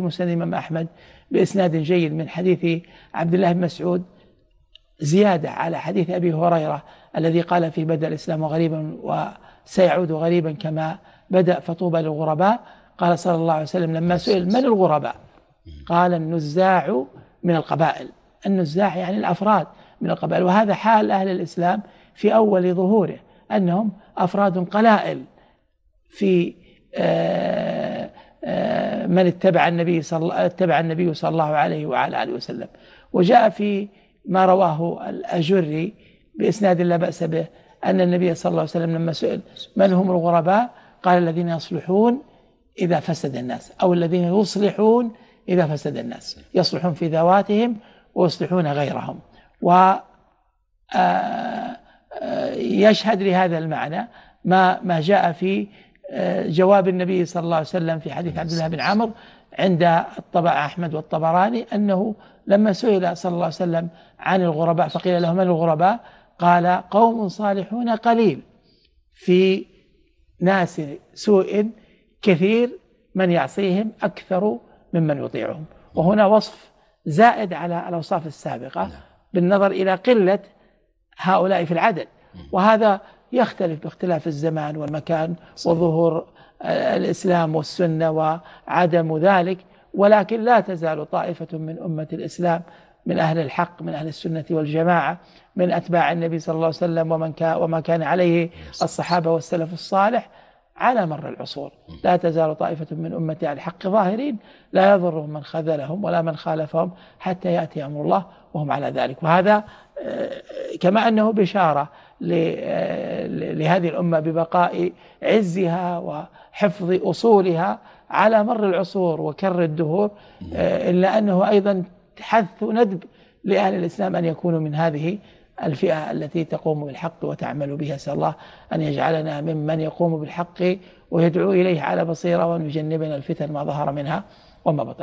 في مسند الإمام أحمد بإسناد جيد من حديث عبد الله بن مسعود زيادة على حديث أبي هريرة الذي قال فيه بدأ الإسلام غريبا وسيعود غريبا كما بدأ فطوبى للغرباء قال صلى الله عليه وسلم لما سئل من الغرباء قال النزاع من القبائل النزاع يعني الأفراد من القبائل وهذا حال أهل الإسلام في أول ظهوره أنهم أفراد قلائل في آه آه، من اتبع النبي صلى اتبع النبي صلى الله عليه وعلى اله وسلم وجاء في ما رواه الاجري باسناد لا باس به ان النبي صلى الله عليه وسلم لما سئل من هم الغرباء قال الذين يصلحون اذا فسد الناس او الذين يصلحون اذا فسد الناس يصلحون في ذواتهم ويصلحون غيرهم و آه، آه، يشهد لهذا المعنى ما ما جاء في جواب النبي صلى الله عليه وسلم في حديث عبد الله بن عمرو عند الطبع أحمد والطبراني أنه لما سئل صلى الله عليه وسلم عن الغرباء فقيل له من الغرباء قال قوم صالحون قليل في ناس سوء كثير من يعصيهم أكثر ممن يطيعهم وهنا وصف زائد على الأوصاف السابقة نعم. بالنظر إلى قلة هؤلاء في العدد وهذا يختلف باختلاف الزمان والمكان صحيح. وظهور الإسلام والسنة وعدم ذلك ولكن لا تزال طائفة من أمة الإسلام من أهل الحق من أهل السنة والجماعة من أتباع النبي صلى الله عليه وسلم ومن كان وما كان عليه الصحابة والسلف الصالح على مر العصور لا تزال طائفة من أمة على الحق ظاهرين لا يضرهم من خذلهم ولا من خالفهم حتى يأتي أمر الله وهم على ذلك وهذا آه، كما أنه بشارة لهذه الأمة ببقاء عزها وحفظ أصولها على مر العصور وكر الدهور آه، إلا أنه أيضا حث ندب لأهل الإسلام أن يكونوا من هذه الفئة التي تقوم بالحق وتعمل به أسأل الله أن يجعلنا ممن يقوم بالحق ويدعو إليه على بصيرة وأن يجنبنا الفتن ما ظهر منها وما بطن